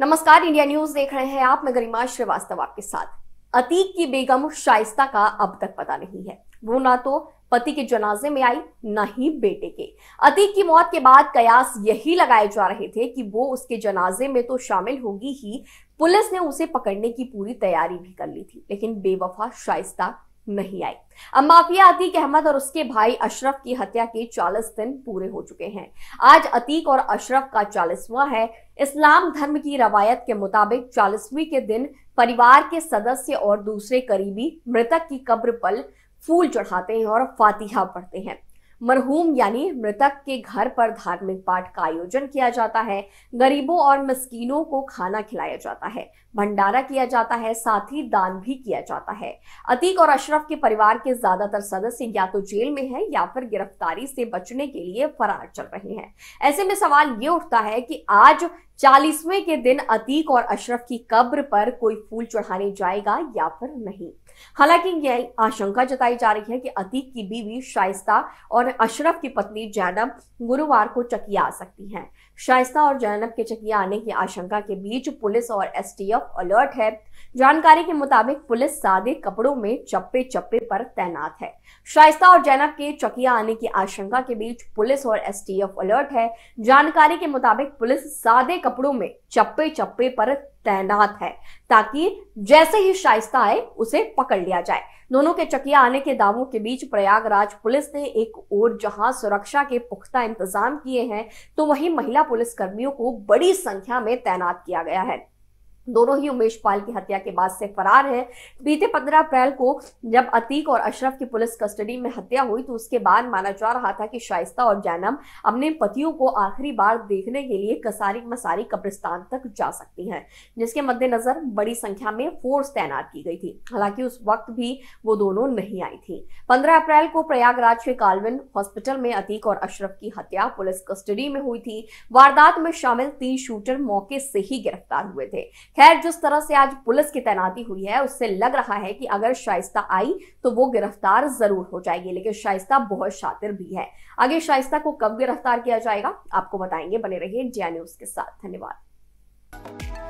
नमस्कार India news देख रहे हैं आप मैं गरिमा श्रीवास्तव आपके साथ अतीक की बेगम शाइस्ता का अब तक पता नहीं है वो ना तो पति के जनाजे में आई न ही बेटे के अतीक की मौत के बाद कयास यही लगाए जा रहे थे कि वो उसके जनाजे में तो शामिल होगी ही पुलिस ने उसे पकड़ने की पूरी तैयारी भी कर ली थी लेकिन बेवफा शाइस्ता नहीं आई अब माफिया अतीक अहमद और उसके भाई अशरफ की हत्या के 40 दिन पूरे हो चुके हैं आज अतीक और अशरफ का चालीसवा है इस्लाम धर्म की रवायत के मुताबिक चालीसवीं के दिन परिवार के सदस्य और दूसरे करीबी मृतक की कब्र पर फूल चढ़ाते हैं और फातिहा पढ़ते हैं मरहूम यानी मृतक के घर पर धार्मिक पाठ का आयोजन किया जाता है गरीबों और मस्कीनों को खाना खिलाया जाता है भंडारा किया जाता है साथ ही दान भी किया जाता है अतीक और अशरफ के परिवार के ज्यादातर सदस्य या तो जेल में हैं या फिर गिरफ्तारी से बचने के लिए फरार चल रहे हैं ऐसे में सवाल ये उठता है कि आज चालीसवें के दिन अतीक और अशरफ की कब्र पर कोई फूल चढ़ाने जाएगा या फिर नहीं हालांकि यह आशंका जताई जा रही है कि अतीक की बीवी शाइस्ता और अशरफ की पत्नी जैनब गुरुवार को चकिया आ सकती हैं शाइस्ता और जैनब के चकिया आने की आशंका के बीच पुलिस और एसटीएफ अलर्ट है जानकारी के मुताबिक पुलिस सादे कपड़ों में चप्पे चप्पे पर तैनात है शाइस्ता और जैनब के चकिया आने की आशंका के बीच पुलिस और एसटीएफ अलर्ट है जानकारी के मुताबिक पुलिस सादे कपड़ों में चप्पे चप्पे पर तैनात है ताकि जैसे ही शाइस्ता आए उसे पकड़ लिया जाए दोनों के चकिया आने के दावों के बीच प्रयागराज पुलिस ने एक ओर जहां सुरक्षा के पुख्ता इंतजाम किए हैं तो वहीं महिला पुलिसकर्मियों को बड़ी संख्या में तैनात किया गया है दोनों ही उमेश पाल की हत्या के बाद से फरार है बीते 15 अप्रैल को जब अतीक और अशरफ की पुलिस कस्टडी में हत्या हुई तो उसके बाद माना जा रहा था कि शाइस्ता और जैनम अपने पतियों को आखिरी बार देखने के लिए कसारी मसारी कब्रिस्तान तक जा सकती हैं जिसके मद्देनजर बड़ी संख्या में फोर्स तैनात की गई थी हालांकि उस वक्त भी वो दोनों नहीं आई थी पंद्रह अप्रैल को प्रयागराज के कालविन हॉस्पिटल में अतीक और अशरफ की हत्या पुलिस कस्टडी में हुई थी वारदात में शामिल तीन शूटर मौके से ही गिरफ्तार हुए थे खैर जिस तरह से आज पुलिस की तैनाती हुई है उससे लग रहा है कि अगर शाइस्ता आई तो वो गिरफ्तार जरूर हो जाएगी लेकिन शाइस्ता बहुत शातिर भी है आगे शाइस्ता को कब गिरफ्तार किया जाएगा आपको बताएंगे बने रहिए जिया न्यूज के साथ धन्यवाद